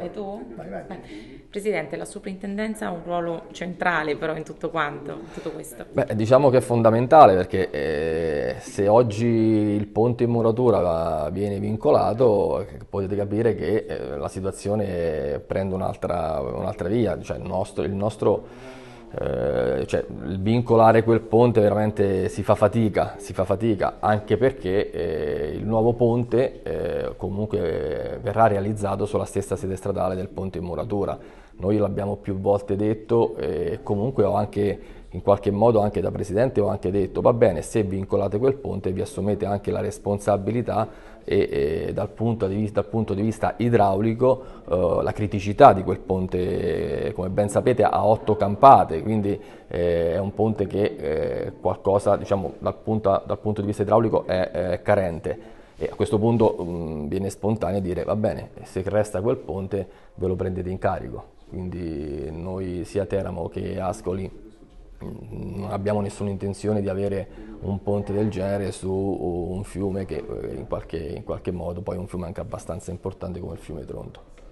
E tu? Vai, vai. Presidente, la Superintendenza ha un ruolo centrale però in tutto quanto, in tutto questo. Beh, diciamo che è fondamentale perché eh, se oggi il ponte in muratura viene vincolato eh, potete capire che eh, la situazione prende un'altra, un via, cioè il nostro, il nostro eh, cioè, vincolare quel ponte veramente si fa fatica, si fa fatica anche perché eh, il nuovo ponte eh, comunque verrà realizzato sulla stessa sede stradale del ponte in muratura. Noi l'abbiamo più volte detto e eh, comunque ho anche in qualche modo anche da presidente ho anche detto va bene se vincolate quel ponte vi assumete anche la responsabilità e, e dal, punto vista, dal, punto di vista, idraulico eh, la criticità di quel ponte come ben sapete ha otto campate quindi eh, è un ponte che eh, qualcosa diciamo, dal, punto, dal, punto, di vista idraulico è, è carente e a questo punto mh, mm, viene spontaneo dire va bene se resta quel ponte ve lo prendete in carico quindi noi sia Teramo che Ascoli Mm, non abbiamo nessuna intenzione di avere un ponte del genere su un fiume che eh, in qualche, in qualche modo poi è un fiume anche abbastanza importante come il fiume Tronto.